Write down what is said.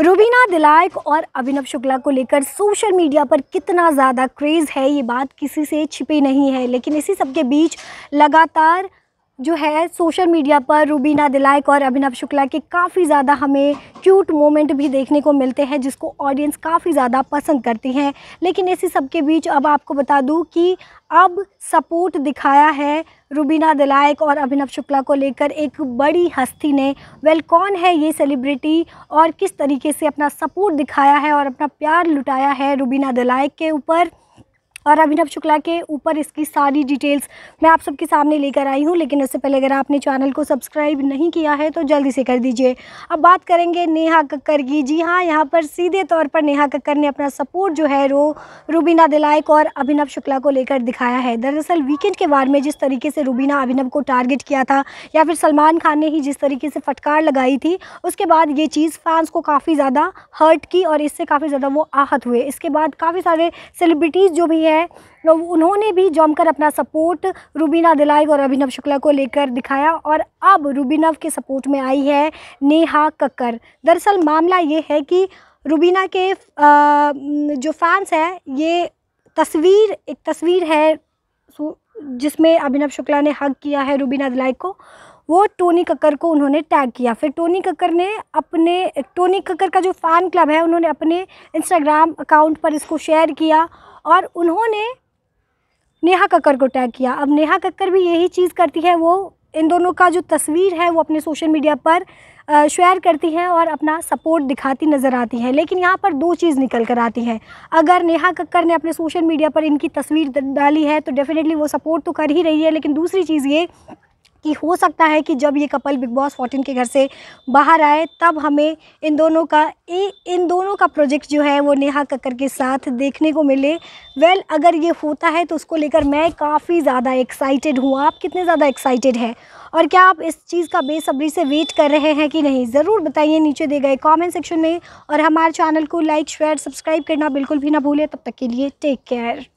रुबीना दिलायक और अभिनव शुक्ला को लेकर सोशल मीडिया पर कितना ज़्यादा क्रेज़ है ये बात किसी से छिपी नहीं है लेकिन इसी सब के बीच लगातार जो है सोशल मीडिया पर रूबीना दिलायक और अभिनव शुक्ला के काफ़ी ज़्यादा हमें क्यूट मोमेंट भी देखने को मिलते हैं जिसको ऑडियंस काफ़ी ज़्यादा पसंद करती हैं लेकिन इसी सब के बीच अब आपको बता दूं कि अब सपोर्ट दिखाया है रूबीना दिलायक और अभिनव शुक्ला को लेकर एक बड़ी हस्ती ने वेल कौन है ये सेलिब्रिटी और किस तरीके से अपना सपोर्ट दिखाया है और अपना प्यार लुटाया है रूबीना दिलायक के ऊपर और अभिनव शुक्ला के ऊपर इसकी सारी डिटेल्स मैं आप सबके सामने लेकर आई हूँ लेकिन उससे पहले अगर आपने चैनल को सब्सक्राइब नहीं किया है तो जल्दी से कर दीजिए अब बात करेंगे नेहा कक्कर की जी हाँ यहाँ पर सीधे तौर पर नेहा कक्कर ने अपना सपोर्ट जो है रो रूबीना दिलायक और अभिनव शुक्ला को लेकर दिखाया है दरअसल वीकेंड के बार में जिस तरीके से रूबीना अभिनव को टारगेट किया था या फिर सलमान खान ने ही जिस तरीके से फटकार लगाई थी उसके बाद ये चीज़ फैंस को काफ़ी ज़्यादा हर्ट की और इससे काफ़ी ज़्यादा वो आहत हुए इसके बाद काफ़ी सारे सेलिब्रिटीज़ जो भी हैं है तो उन्होंने भी जमकर अपना सपोर्ट रूबीना दिलाई और अभिनव शुक्ला को लेकर दिखाया और अब रूबीनव के सपोर्ट में आई है नेहा कक्कर दरअसल मामला ये है कि रूबीना के जो फैंस हैं ये तस्वीर एक तस्वीर है जिसमें अभिनव शुक्ला ने हक किया है रूबीना दिलाई को वो टोनी कक्कर को उन्होंने टैग किया फिर टोनी कक्कर ने अपने टोनी कक्कर का जो फ़ैन क्लब है उन्होंने अपने इंस्टाग्राम अकाउंट पर इसको शेयर किया और उन्होंने नेहा कक्कर को टैग किया अब नेहा कक्कर भी यही चीज़ करती है वो इन दोनों का जो तस्वीर है वो अपने सोशल मीडिया पर शेयर करती हैं और अपना सपोर्ट दिखाती नज़र आती हैं लेकिन यहाँ पर दो चीज़ निकल कर आती हैं अगर नेहा कक्कर ने अपने सोशल मीडिया पर इनकी तस्वीर डाली है तो डेफ़िनेटली वो सपोर्ट तो कर ही रही है लेकिन दूसरी चीज़ ये कि हो सकता है कि जब ये कपल बिग बॉस फोर्टीन के घर से बाहर आए तब हमें इन दोनों का ए, इन दोनों का प्रोजेक्ट जो है वो नेहा कक्कर के साथ देखने को मिले वेल अगर ये होता है तो उसको लेकर मैं काफ़ी ज़्यादा एक्साइटेड हूँ आप कितने ज़्यादा एक्साइटेड हैं और क्या आप इस चीज़ का बेसब्री से वेट कर रहे हैं कि नहीं ज़रूर बताइए नीचे दे गए कॉमेंट सेक्शन में और हमारे चैनल को लाइक शेयर सब्सक्राइब करना बिल्कुल भी ना भूलें तब तक के लिए टेक केयर